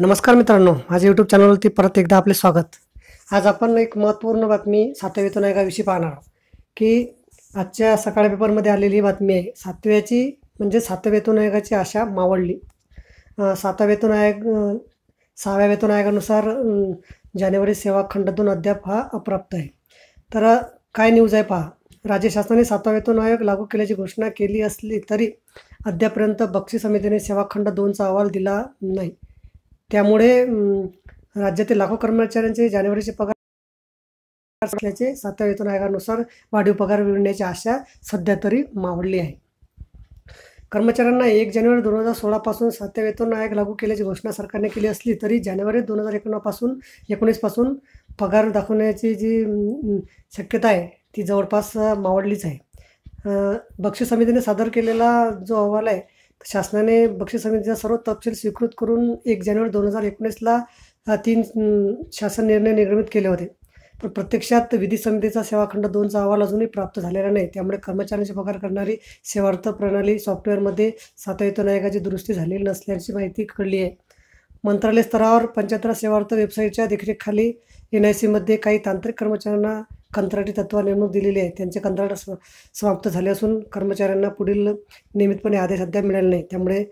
नमस्कार मित्रांनो माझ्या यूट्यूब चॅनलवरती परत एकदा आपले स्वागत आज आपण एक महत्त्वपूर्ण बातमी सातव्यातून एकाविषयी पाहणार की आजच्या सकाळी पेपरमध्ये आलेली बातमी आहे सातव्याची म्हणजे सातव्या वेतन आयोगाची आशा मावळली सातव्यातून वेतन आयोग सहाव्या वेतन आयोगानुसार जानेवारी सेवा खंड दोन अद्याप हा अप्राप्त आहे तर काय न्यूज आहे पहा राज्य शासनाने सातवा वेतन आयोग लागू केल्याची घोषणा केली असली तरी अद्यापर्यंत बक्षी समितीने सेवाखंड दोनचा अहवाल दिला नाही त्यामुळे राज्यातील लाखो कर्मचाऱ्यांचे जानेवारीचे पगार असल्याचे सातव्या वेतन आयोगानुसार वाढीव पगार मिळण्याची आशा सध्या तरी मावडली आहे कर्मचाऱ्यांना एक जानेवारी दोन हजार सोळापासून सातव्या वेतन आयोग लागू केल्याची घोषणा सरकारने केली असली तरी जानेवारी दोन हजार एकोणापासून एकोणीसपासून पगार दाखवण्याची जी शक्यता आहे ती जवळपास मावळलीच आहे बक्षीस समितीने सादर केलेला जो अहवाल आहे शासनाने बक्षीस समितीचा सर्व तपशील स्वीकृत करून एक जानेवारी दोन हजार एकोणीसला तीन शासन निर्णय निर्मित केले होते पण प्रत्यक्षात विधी समितीचा सेवाखंड दोनचा अहवाल अजूनही प्राप्त झालेला नाही त्यामुळे कर्मचाऱ्यांचे पगार करणारी सेवार्थ प्रणाली सॉफ्टवेअरमध्ये सातयुक्त नायकाची दुरुस्ती झालेली नसल्याची माहिती कळली आहे मंत्रालय स्तरावर पंचायतरा सेवार्थ वेबसाईटच्या देखरेखीखाली एन आय सीमध्ये काही तांत्रिक कर्मचाऱ्यांना कंत्राटी तत्व नेमणूक दिलेली आहे त्यांचे कंत्राट समाप्त झाले असून कर्मचाऱ्यांना पुढील नियमितपणे आदेश अद्याप मिळाले नाही त्यामुळे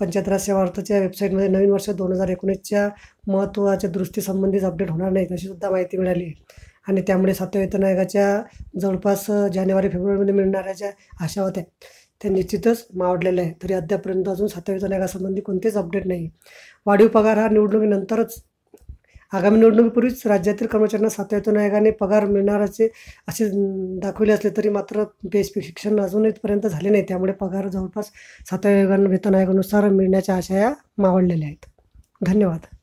पंचायत राज सेवा अर्थाच्या वेबसाईटमध्ये नवीन वर्ष दोन हजार एकोणीसच्या महत्त्वाच्या दृष्टीसंबंधीच अपडेट होणार नाहीत अशीसुद्धा माहिती मिळाली आहे आणि त्यामुळे सातव्या वेतन आयोगाच्या जवळपास जानेवारी फेब्रुवारीमध्ये मिळणाऱ्या ज्या आशा होत्या त्या निश्चितच मावडलेल्या आहे तरी अद्यापर्यंत अजून सातव्या वेतन आयोगासंबंधी कोणतेच अपडेट नाही वाढीव पगार हा निवडणुकीनंतरच आगामी निवडणुकीपूर्वीच राज्यातील कर्मचाऱ्यांना सातव्यातून आयोगाने पगार मिळणार असे असे दाखवले असले तरी मात्र बेसिक शिक्षण अजून इथपर्यंत झाले नाही त्यामुळे पगार जवळपास सातव्या आयोगानं वेतन आयोगानुसार मिळण्याच्या आशया मावळलेल्या आहेत धन्यवाद